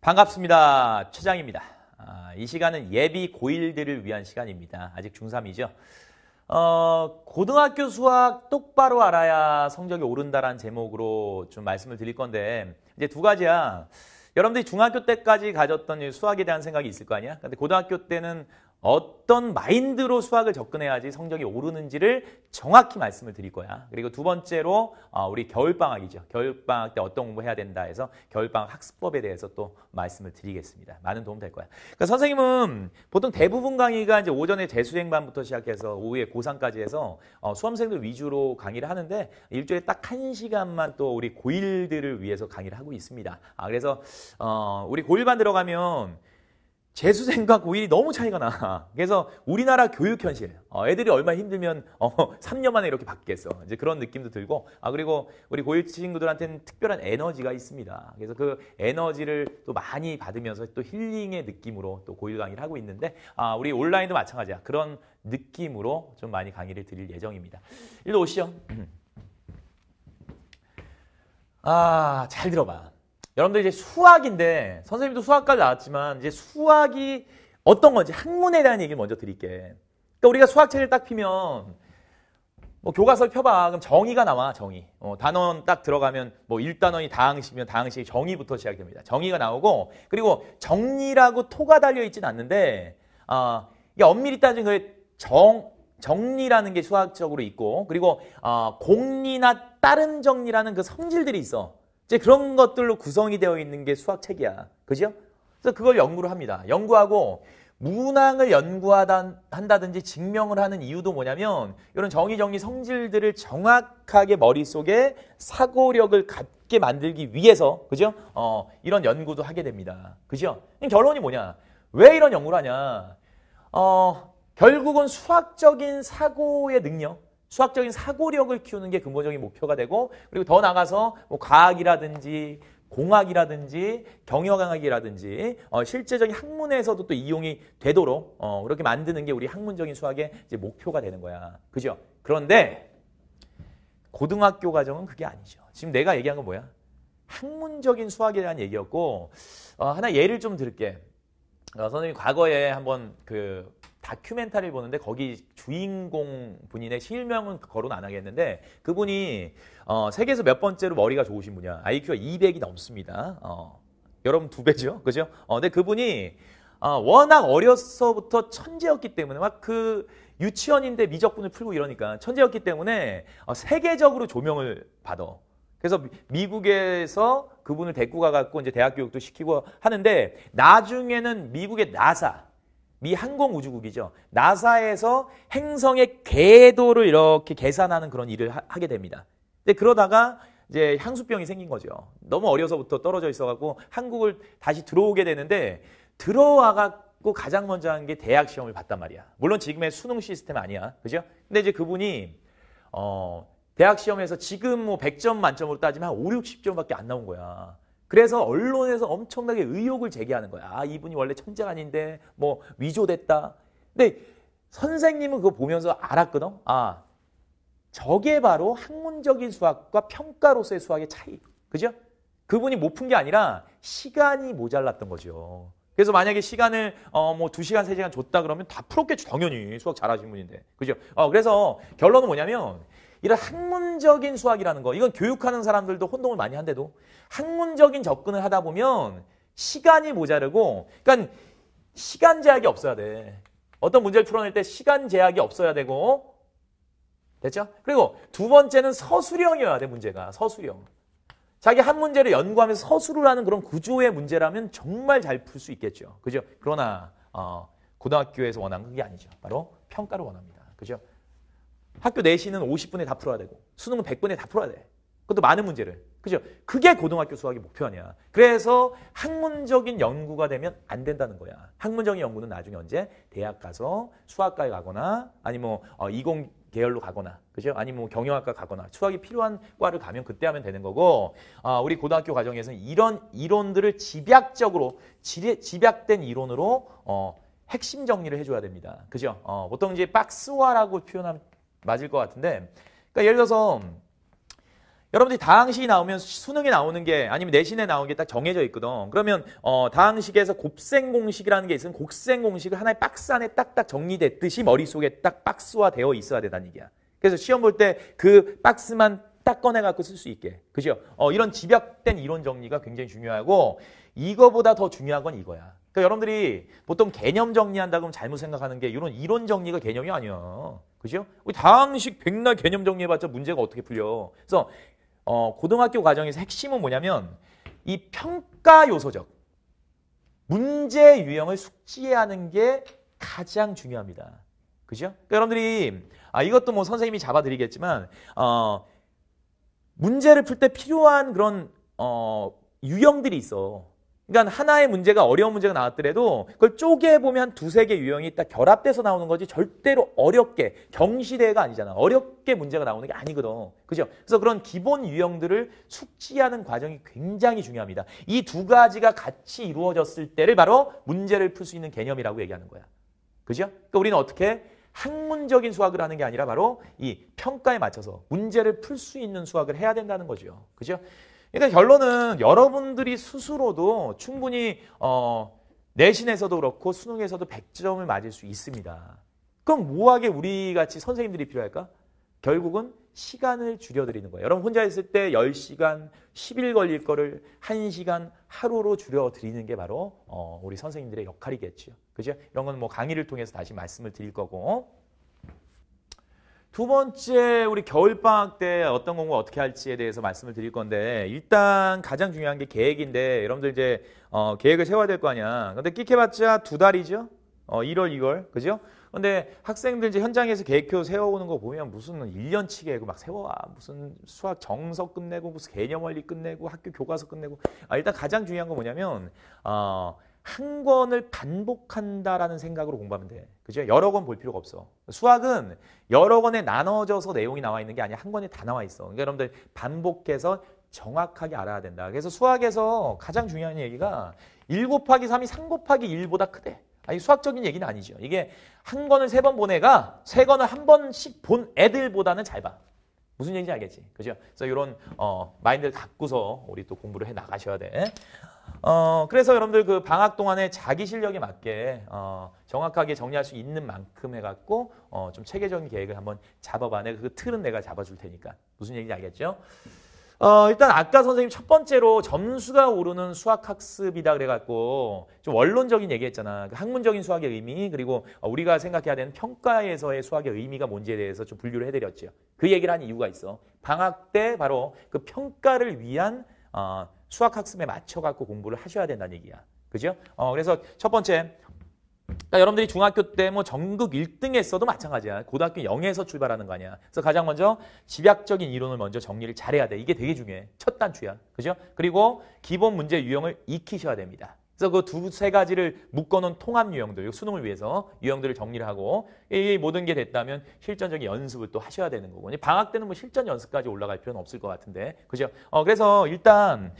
반갑습니다. 최장입니다. 아, 이 시간은 예비 고1들을 위한 시간입니다. 아직 중3이죠. 어, 고등학교 수학 똑바로 알아야 성적이 오른다라는 제목으로 좀 말씀을 드릴 건데 이제 두 가지야. 여러분들이 중학교 때까지 가졌던 수학에 대한 생각이 있을 거 아니야? 근데 고등학교 때는 어떤 마인드로 수학을 접근해야지 성적이 오르는지를 정확히 말씀을 드릴 거야. 그리고 두 번째로 아, 우리 겨울방학이죠. 겨울방학 때 어떤 공부해야 된다 해서 겨울방학 학습법에 대해서 또 말씀을 드리겠습니다. 많은 도움 될 거야. 그러니까 선생님은 보통 대부분 강의가 이제 오전에 재수행반부터 시작해서 오후에 고3까지 해서 어, 수험생들 위주로 강의를 하는데 일주일에 딱 한 시간만 또 우리 고1들을 위해서 강의를 하고 있습니다. 아, 그래서 어, 우리 고1반 들어가면 재수생과 고1이 너무 차이가 나. 그래서 우리나라 교육 현실. 어, 애들이 얼마나 힘들면 어, 3년 만에 이렇게 바뀌겠어. 이제 그런 느낌도 들고. 아 그리고 우리 고1 친구들한테는 특별한 에너지가 있습니다. 그래서 그 에너지를 또 많이 받으면서 또 힐링의 느낌으로 또 고1 강의를 하고 있는데 아 우리 온라인도 마찬가지야. 그런 느낌으로 좀 많이 강의를 드릴 예정입니다. 일로 오시죠. 아, 잘 들어봐. 여러분들 이제 수학인데 선생님도 수학과를 나왔지만 이제 수학이 어떤 건지 학문에 대한 얘기를 먼저 드릴게. 그러니까 우리가 수학책을 딱 피면 뭐 교과서를 펴봐. 그럼 정의가 나와, 정의. 어, 단원 딱 들어가면 뭐 1단원이 다항식이면 다항식의 정의부터 시작됩니다. 정의가 나오고 그리고 정리라고 토가 달려있진 않는데 아, 어, 이게 엄밀히 따지면 그 정, 정리라는 게 수학적으로 있고 그리고 어, 공리나 다른 정리라는 그 성질들이 있어. 이제 그런 것들로 구성이 되어 있는 게 수학책이야. 그죠? 그래서 그걸 연구를 합니다. 연구하고 문항을 연구한다든지 증명을 하는 이유도 뭐냐면 이런 정의 정리 성질들을 정확하게 머릿속에 사고력을 갖게 만들기 위해서 그죠? 어, 이런 연구도 하게 됩니다. 그죠? 결론이 뭐냐? 왜 이런 연구를 하냐? 어, 결국은 수학적인 사고의 능력 수학적인 사고력을 키우는 게 근본적인 목표가 되고 그리고 더 나가서 뭐 과학이라든지 공학이라든지 경영학이라든지 어, 실제적인 학문에서도 또 이용이 되도록 어, 그렇게 만드는 게 우리 학문적인 수학의 이제 목표가 되는 거야. 그죠? 그런데 고등학교 과정은 그게 아니죠. 지금 내가 얘기한 건 뭐야? 학문적인 수학에 대한 얘기였고 어, 하나 예를 좀 들게. 어, 선생님이 과거에 한번 그 다큐멘터리를 보는데 거기 주인공 분인의 실명은 거론 안 하겠는데 그분이 어, 세계에서 몇 번째로 머리가 좋으신 분이야. IQ가 200이 넘습니다. 어, 여러분 두 배죠, 그죠? 어, 근데 그분이 어, 워낙 어려서부터 천재였기 때문에 막 그 유치원인데 미적분을 풀고 이러니까 천재였기 때문에 어, 세계적으로 조명을 받아. 그래서 미국에서 그분을 데리고 가갖고 이제 대학 교육도 시키고 하는데 나중에는 미국의 나사 미 항공우주국이죠. 나사에서 행성의 궤도를 이렇게 계산하는 그런 일을 하, 게 됩니다. 근데 그러다가 이제 향수병이 생긴 거죠. 너무 어려서부터 떨어져 있어갖고 한국을 다시 들어오게 되는데 들어와갖고 가장 먼저 한 게 대학 시험을 봤단 말이야. 물론 지금의 수능 시스템 아니야. 그죠? 근데 이제 그분이 어, 대학 시험에서 지금 뭐 100점 만점으로 따지면 한 5, 60점밖에 안 나온 거야. 그래서 언론에서 엄청나게 의혹을 제기하는 거야. 아, 이분이 원래 천재가 아닌데 뭐 위조됐다. 근데 선생님은 그거 보면서 알았거든. 아, 저게 바로 학문적인 수학과 평가로서의 수학의 차이. 그죠? 그분이 못 푼 게 아니라 시간이 모자랐던 거죠. 그래서 만약에 시간을 어뭐두시간세시간 줬다 그러면 다 풀었겠죠. 당연히 수학 잘하신 분인데. 그죠? 어 그래서 결론은 뭐냐면 이런 학문적인 수학이라는 거 이건 교육하는 사람들도 혼동을 많이 한데도 학문적인 접근을 하다 보면 시간이 모자르고 그러니까 시간 제약이 없어야 돼. 어떤 문제를 풀어낼 때 시간 제약이 없어야 되고 됐죠? 그리고 두 번째는 서술형이어야 돼 문제가 서술형. 자기 한 문제를 연구하면서 서술을 하는 그런 구조의 문제라면 정말 잘 풀 수 있겠죠. 그죠? 그러나 어, 고등학교에서 원하는 게 아니죠. 바로 평가를 원합니다. 그죠? 학교 내신은 50분에 다 풀어야 되고 수능은 100분에 다 풀어야 돼. 그것도 많은 문제를. 그죠? 그게 고등학교 수학의 목표 아니야. 그래서 학문적인 연구가 되면 안 된다는 거야. 학문적인 연구는 나중에 언제? 대학 가서 수학과에 가거나 아니면 뭐 어, 이공 계열로 가거나 그죠? 아니면 뭐 경영학과 가거나 수학이 필요한 과를 가면 그때 하면 되는 거고 아, 우리 고등학교 과정에서는 이런 이론들을 집약적으로 지리, 집약된 이론으로 어, 핵심 정리를 해줘야 됩니다. 그죠? 어, 보통 이제 박스화라고 표현하면 맞을 것 같은데 그러니까 예를 들어서 여러분들이 다항식이 나오면 수능에 나오는 게 아니면 내신에 나오는 게 딱 정해져 있거든. 그러면 어, 다항식에서 곱셈 공식이라는 게 있으면 곱셈 공식을 하나의 박스 안에 딱딱 정리됐듯이 머릿속에 딱 박스화 되어 있어야 되다는 얘기야. 그래서 시험 볼 때 그 박스만 딱 꺼내 갖고 쓸 수 있게. 그죠? 어, 이런 집약된 이론 정리가 굉장히 중요하고 이거보다 더 중요한 건 이거야. 그러니까 여러분들이 보통 개념 정리한다 고하면 잘못 생각하는 게 이런 이론 정리가 개념이 아니야. 그죠? 우리 다 당식 백날 개념 정리해봤자 문제가 어떻게 풀려. 그래서 어, 고등학교 과정에서 핵심은 뭐냐면 이 평가 요소적 문제 유형을 숙지하는 게 가장 중요합니다. 그죠? 그러니까 여러분들이 아, 이것도 뭐 선생님이 잡아드리겠지만 어, 문제를 풀 때 필요한 그런 어, 유형들이 있어. 그러니까 하나의 문제가 어려운 문제가 나왔더라도 그걸 쪼개보면 두세 개 유형이 딱 결합돼서 나오는 거지 절대로 어렵게 경시대가 아니잖아. 어렵게 문제가 나오는 게 아니거든. 그죠? 그래서 그런 기본 유형들을 숙지하는 과정이 굉장히 중요합니다. 이 두 가지가 같이 이루어졌을 때를 바로 문제를 풀 수 있는 개념이라고 얘기하는 거야. 그죠? 그러니까 우리는 어떻게 학문적인 수학을 하는 게 아니라 바로 이 평가에 맞춰서 문제를 풀 수 있는 수학을 해야 된다는 거죠. 그죠? 그러니까 결론은 여러분들이 스스로도 충분히 어, 내신에서도 그렇고 수능에서도 100점을 맞을 수 있습니다. 그럼 뭐하게 우리 같이 선생님들이 필요할까? 결국은 시간을 줄여드리는 거예요. 여러분 혼자 있을 때 10시간, 10일 걸릴 거를 1시간 하루로 줄여드리는 게 바로 어, 우리 선생님들의 역할이겠죠. 그죠? 이런 건 뭐 강의를 통해서 다시 말씀을 드릴 거고 두 번째 우리 겨울방학 때 어떤 공부 어떻게 할지에 대해서 말씀을 드릴 건데 일단 가장 중요한 게 계획인데 여러분들 이제 어, 계획을 세워야 될 거 아니야. 근데 끼케봤자 두 달이죠. 어, 1월, 2월. 그죠? 근데 학생들 이제 현장에서 계획표 세워오는 거 보면 무슨 1년치게 계막 세워와. 무슨 수학 정석 끝내고, 무슨 개념 원리 끝내고, 학교 교과서 끝내고. 아, 일단 가장 중요한 건 뭐냐면, 어, 한 권을 반복한다라는 생각으로 공부하면 돼. 그죠? 여러 권 볼 필요가 없어. 수학은 여러 권에 나눠져서 내용이 나와 있는 게 아니야. 한 권에 다 나와 있어. 그러니까 여러분들 반복해서 정확하게 알아야 된다. 그래서 수학에서 가장 중요한 얘기가 1 곱하기 3이 3 곱하기 1보다 크대. 아니 수학적인 얘기는 아니죠. 이게 한 권을 세 번 본 애가 세 권을 한 번씩 본 애들보다는 잘 봐. 무슨 얘기인지 알겠지? 그죠? 그래서 이런 어, 마인드를 갖고서 우리 또 공부를 해 나가셔야 돼. 어, 그래서 여러분들 그 방학 동안에 자기 실력에 맞게 어, 정확하게 정리할 수 있는 만큼 해갖고 어, 좀 체계적인 계획을 한번 잡아봐. 내가 그 틀은 내가 잡아줄 테니까. 무슨 얘기인지 알겠죠? 어, 일단 아까 선생님 첫 번째로 점수가 오르는 수학학습이다 그래갖고 좀 원론적인 얘기했잖아. 그 학문적인 수학의 의미 그리고 우리가 생각해야 되는 평가에서의 수학의 의미가 뭔지에 대해서 좀 분류를 해드렸죠. 그 얘기를 한 이유가 있어. 방학 때 바로 그 평가를 위한 어, 수학학습에 맞춰갖고 공부를 하셔야 된다는 얘기야. 그죠? 어, 그래서 첫 번째, 그러니까 여러분들이 중학교 때 뭐 전국 1등 했어도 마찬가지야. 고등학교 0에서 출발하는 거 아니야. 그래서 가장 먼저 집약적인 이론을 먼저 정리를 잘해야 돼. 이게 되게 중요해. 첫 단추야. 그죠? 그리고 기본 문제 유형을 익히셔야 됩니다. 그래서 그 두 세 가지를 묶어놓은 통합 유형들, 수능을 위해서 유형들을 정리를 하고 이 모든 게 됐다면 실전적인 연습을 또 하셔야 되는 거고 방학 때는 뭐 실전 연습까지 올라갈 필요는 없을 것 같은데 그죠? 어, 그래서 일단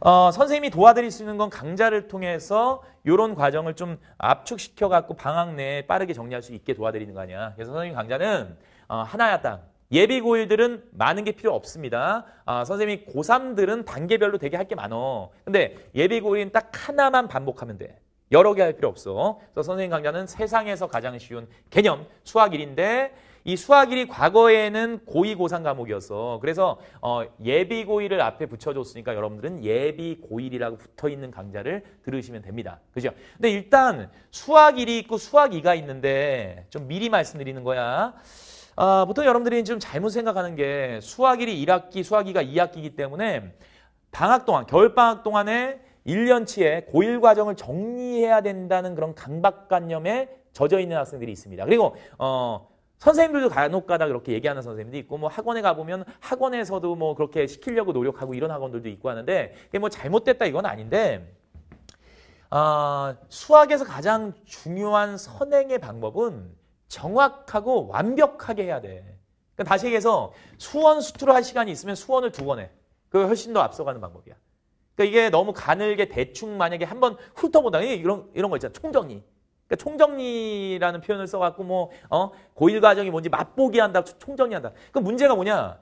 어, 선생님이 도와드릴 수 있는 건 강좌를 통해서 요런 과정을 좀 압축시켜 갖고 방학 내에 빠르게 정리할 수 있게 도와드리는 거 아니야. 그래서 선생님 강좌는 어, 하나야 딱 예비 고일들은 많은 게 필요 없습니다. 아, 선생님이 고3들은 단계별로 되게 할 게 많어. 근데 예비 고일은 딱 하나만 반복하면 돼. 여러 개 할 필요 없어. 그래서 선생님 강좌는 세상에서 가장 쉬운 개념 수학 1인데 이 수학 1이 과거에는 고2, 고3 과목이었어. 그래서 어, 예비 고1을 앞에 붙여줬으니까 여러분들은 예비 고1이라고 붙어있는 강좌를 들으시면 됩니다. 그죠? 근데 일단 수학 1이 있고 수학 2가 있는데 좀 미리 말씀드리는 거야. 아, 보통 여러분들이 좀 잘못 생각하는 게 수학일이 1학기, 수학이가 2학기이기 때문에 방학 동안, 겨울방학 동안에 1년치의 고1 과정을 정리해야 된다는 그런 강박관념에 젖어 있는 학생들이 있습니다. 그리고 어, 선생님들도 간혹 가다 그렇게 얘기하는 선생님도 있고 뭐 학원에 가보면 학원에서도 뭐 그렇게 시키려고 노력하고 이런 학원들도 있고 하는데 그게 뭐 잘못됐다 이건 아닌데 어, 수학에서 가장 중요한 선행의 방법은 정확하고 완벽하게 해야 돼. 그러니까 다시 얘기해서 수원 수투로할 시간이 있으면 수원을 두 번 해. 그게 훨씬 더 앞서가는 방법이야. 그러니까 이게 너무 가늘게 대충 만약에 한번 훑어보다 이런 이런 거 있잖아. 총정리. 그러니까 총정리라는 표현을 써갖고 뭐 어? 고일 과정이 뭔지 맛보기 한다, 총정리한다. 그 문제가 뭐냐?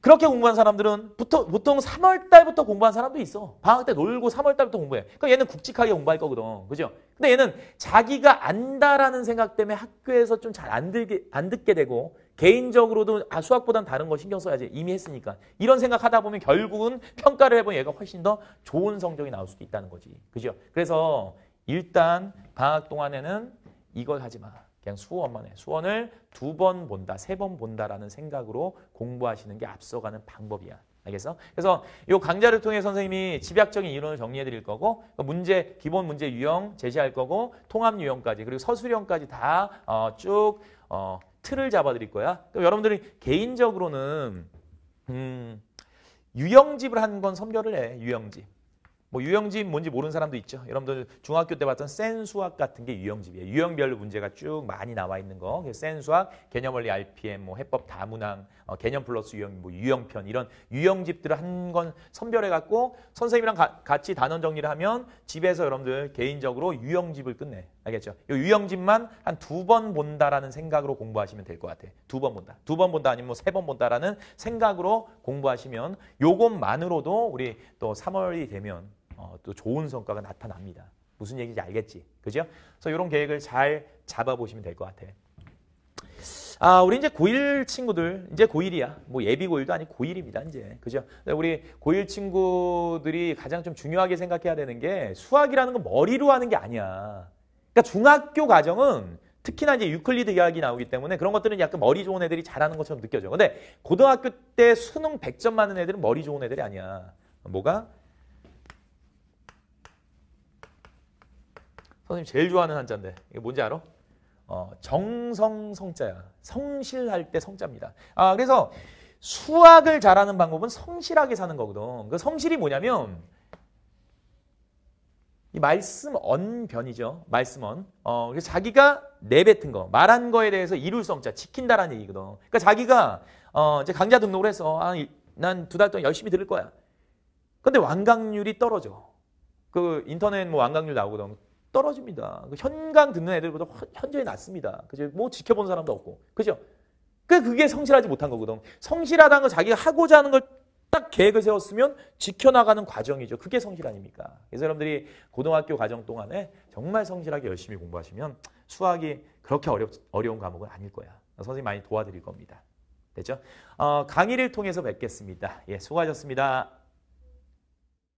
그렇게 공부한 사람들은 보통, 보통 3월 달부터 공부한 사람도 있어. 방학 때 놀고 3월 달부터 공부해. 그니까 얘는 굵직하게 공부할 거거든. 그죠? 근데 얘는 자기가 안다라는 생각 때문에 학교에서 좀 잘안 들게, 안 듣게 되고, 개인적으로도 아, 수학보단 다른 거 신경 써야지. 이미 했으니까. 이런 생각 하다 보면 결국은 평가를 해보면 얘가 훨씬 더 좋은 성적이 나올 수도 있다는 거지. 그죠? 그래서 일단 방학 동안에는 이걸 하지 마. 그냥 수원만 해. 수원을 두 번 본다, 세 번 본다라는 생각으로 공부하시는 게 앞서가는 방법이야. 알겠어? 그래서 이 강좌를 통해 선생님이 집약적인 이론을 정리해 드릴 거고 그 문제 기본 문제 유형 제시할 거고 통합 유형까지 그리고 서술형까지 다쭉 어, 어, 틀을 잡아 드릴 거야. 그럼 여러분들이 개인적으로는 음, 유형집을 한 건 선별을 해. 유형집. 뭐 유형집 뭔지 모르는 사람도 있죠. 여러분들 중학교 때 봤던 센 수학 같은 게 유형집이에요. 유형별 문제가 쭉 많이 나와 있는 거. 센 수학, 개념 원리 RPM, 뭐 해법 다문항, 어, 개념 플러스 유형, 뭐 유형편 이런 유형집들을 한 건 선별해 갖고 선생님이랑 가, 같이 단원 정리를 하면 집에서 여러분들 개인적으로 유형집을 끝내. 알겠죠? 이 유형집만 한 두 번 본다라는 생각으로 공부하시면 될 것 같아요. 두 번 본다. 두 번 본다 아니면 뭐세 번 본다라는 생각으로 공부하시면 요것만으로도 우리 또 3월이 되면 어, 또 좋은 성과가 나타납니다. 무슨 얘기인지 알겠지. 그죠? 그래서 이런 계획을 잘 잡아보시면 될 것 같아. 아, 우리 이제 고1 친구들, 이제 고1이야. 뭐 예비 고1도 아니고 고1입니다, 이제. 그죠? 우리 고1 친구들이 가장 좀 중요하게 생각해야 되는 게 수학이라는 건 머리로 하는 게 아니야. 그러니까 중학교 과정은 특히나 이제 유클리드 이야기 나오기 때문에 그런 것들은 약간 머리 좋은 애들이 잘하는 것처럼 느껴져. 근데 고등학교 때 수능 100점 맞는 애들은 머리 좋은 애들이 아니야. 뭐가? 선생님 제일 좋아하는 한자인데 이게 뭔지 알아? 어, 정성 성자야. 성실할 때 성자입니다. 아 그래서 수학을 잘하는 방법은 성실하게 사는 거거든. 그 성실이 뭐냐면 이 말씀 언변이죠. 말씀 언. 어, 그래서 자기가 내뱉은 거, 말한 거에 대해서 이룰 성자, 지킨다라는 얘기거든. 그러니까 자기가 어, 이제 강좌 등록을 해서 아, 난두 달 동안 열심히 들을 거야. 근데 완강률이 떨어져. 그 인터넷 뭐 완강률 나오거든. 떨어집니다. 그 현강 듣는 애들보다 현저히 낫습니다. 그죠? 뭐 지켜본 사람도 없고. 그죠? 그 그게 성실하지 못한 거거든. 성실하다는 건 자기가 하고자 하는 걸 딱 계획을 세웠으면 지켜나가는 과정이죠. 그게 성실 아닙니까? 이사람들이 고등학교 과정 동안에 정말 성실하게 열심히 공부하시면 수학이 그렇게 어렵 어려운 과목은 아닐 거야. 선생님 많이 도와드릴 겁니다. 됐죠? 어, 강의를 통해서 뵙겠습니다. 예, 수고하셨습니다.